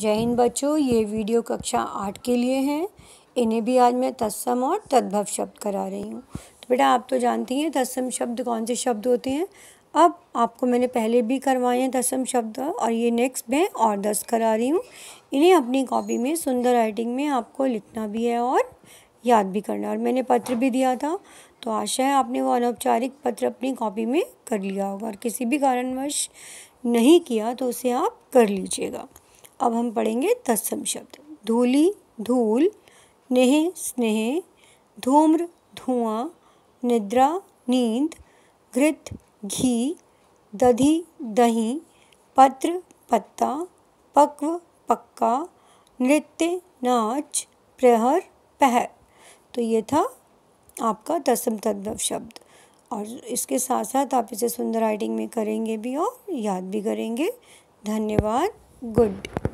जय हिंद बच्चों ये वीडियो कक्षा आठ के लिए हैं इन्हें भी आज मैं तत्सम और तद्भव शब्द करा रही हूँ तो बेटा आप तो जानती हैं तत्सम शब्द कौन से शब्द होते हैं अब आपको मैंने पहले भी करवाए हैं तत्सम शब्द और ये नेक्स्ट मैं और दस करा रही हूँ इन्हें अपनी कॉपी में सुंदर राइटिंग में आपको लिखना भी है और याद भी करना और मैंने पत्र भी दिया था तो आशा है आपने वो अनौपचारिक पत्र अपनी कॉपी में कर लिया होगा और किसी भी कारणवश नहीं किया तो उसे आप कर लीजिएगा अब हम पढ़ेंगे तत्सम शब्द धूली धूल नेह स्नेह धूम्र धुआं निद्रा नींद घृत घी दधि दही पत्र पत्ता पक्व पक्का नृत्य नाच प्रहर पहर तो ये था आपका दसम तद्भव शब्द और इसके साथ साथ आप इसे सुंदर राइटिंग में करेंगे भी और याद भी करेंगे धन्यवाद गुड